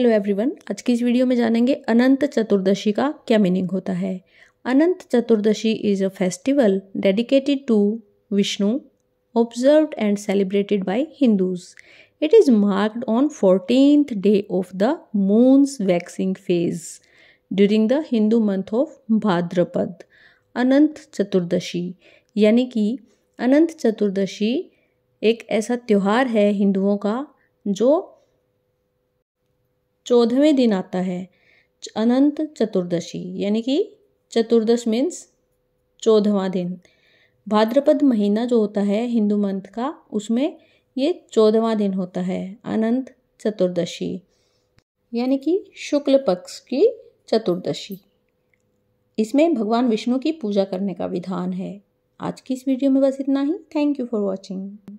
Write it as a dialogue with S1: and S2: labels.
S1: hello everyone आज की इस वीडियो में जानेंगे अनंत चतुर्दशी का क्या मीनिंग होता है Anant Chaturdashi is a festival dedicated to Vishnu observe and celebrated by Hindus it is marked on fourteenth day of the moon's waxing phase during the Hindu month of Bhadrapad Anant Chaturdashi यानी कि अनंत चतुर्दशी एक ऐसा त्यौहार है हिंदुओं का जो चौदहवें दिन आता है अनंत चतुर्दशी यानी कि चतुर्दश मीन्स चौदहवा दिन भाद्रपद महीना जो होता है हिंदू मंथ का उसमें ये चौदहवा दिन होता है अनंत चतुर्दशी यानी कि शुक्ल पक्ष की चतुर्दशी इसमें भगवान विष्णु की पूजा करने का विधान है आज की इस वीडियो में बस इतना ही थैंक यू फॉर वॉचिंग